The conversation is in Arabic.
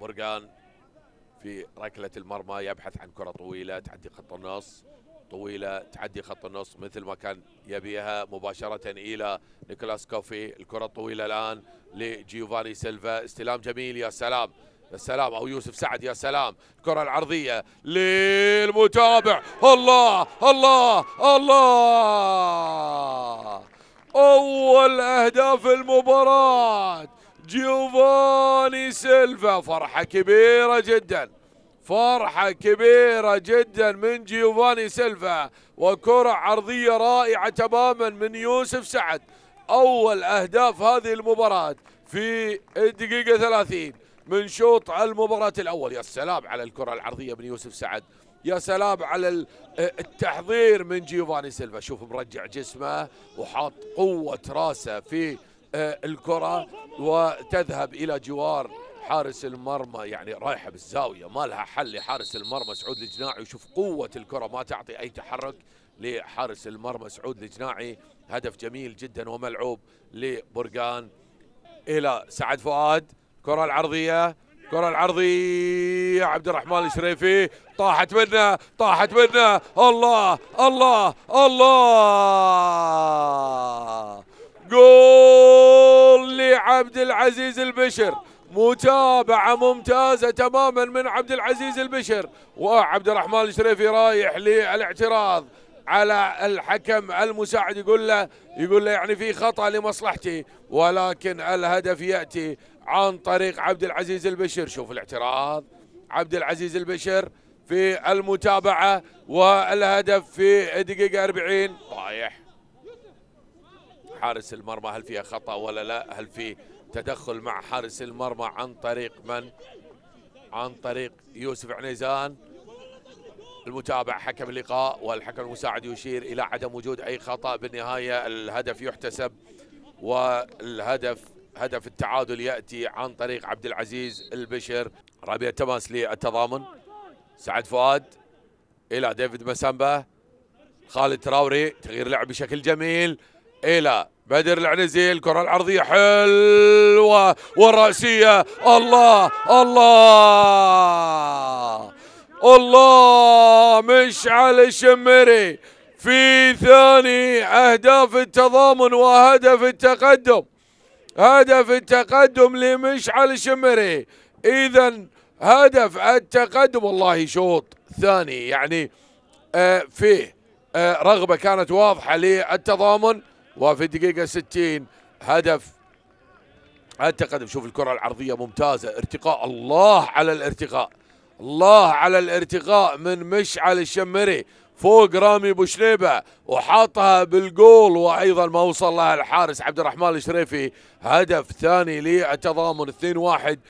برقان في ركلة المرمى يبحث عن كرة طويلة تعدي خط النص طويلة تعدي خط النص مثل ما كان يبيها مباشرة إلى نيكولاس كوفي الكرة الطويلة الآن لجيوفاني سيلفا استلام جميل يا سلام يا سلام أو يوسف سعد يا سلام الكرة العرضية للمتابع الله الله الله أول أهداف المباراة جيوفاني سيلفا فرحة كبيرة جدا فرحة كبيرة جدا من جيوفاني سيلفا وكرة عرضية رائعة تماما من يوسف سعد أول أهداف هذه المباراة في الدقيقة 30 من شوط المباراة الأول يا سلام على الكرة العرضية من يوسف سعد يا سلام على التحضير من جيوفاني سيلفا شوف مرجع جسمه وحاط قوة راسه في آه، الكرة وتذهب إلى جوار حارس المرمى يعني رايحة بالزاوية ما لها حل لحارس المرمى سعود الجناعي وشوف قوة الكرة ما تعطي أي تحرك لحارس المرمى سعود الجناعي هدف جميل جدا وملعوب لبرقان إلى سعد فؤاد كرة العرضية كرة العرضية عبد الرحمن الشريفي طاحت منا طاحت منا الله الله الله جول عبد العزيز البشر متابعة ممتازة تماما من عبد العزيز البشر وعبد الرحمن الشريفي رايح للاعتراض على الحكم المساعد يقول له يقول له يعني في خطأ لمصلحتي ولكن الهدف يأتي عن طريق عبد العزيز البشر شوف الاعتراض عبد العزيز البشر في المتابعة والهدف في دقيقة 40 حارس المرمى هل فيها خطأ ولا لا هل في تدخل مع حارس المرمى عن طريق من عن طريق يوسف عنيزان المتابع حكم اللقاء والحكم المساعد يشير إلى عدم وجود أي خطأ بالنهاية الهدف يحتسب والهدف هدف التعادل يأتي عن طريق عبد العزيز البشر ربيع تماس للتضامن سعد فؤاد إلى ديفيد مسامبا خالد تراوري تغيير لعب بشكل جميل الى بدر العنزي الكرة العرضية حلوة والرأسية الله الله الله مشعل الشمري في ثاني أهداف التضامن وهدف التقدم هدف التقدم لمشعل الشمري إذا هدف التقدم والله شوط ثاني يعني آه فيه آه رغبة كانت واضحة للتضامن وفي الدقيقة 60 هدف اعتقد شوف الكرة العرضية ممتازة ارتقاء الله على الارتقاء الله على الارتقاء من مشعل الشمري فوق رامي بوشليبة وحاطها بالجول وايضا ما وصل لها الحارس عبد الرحمن الشريفي هدف ثاني للتضامن 2-1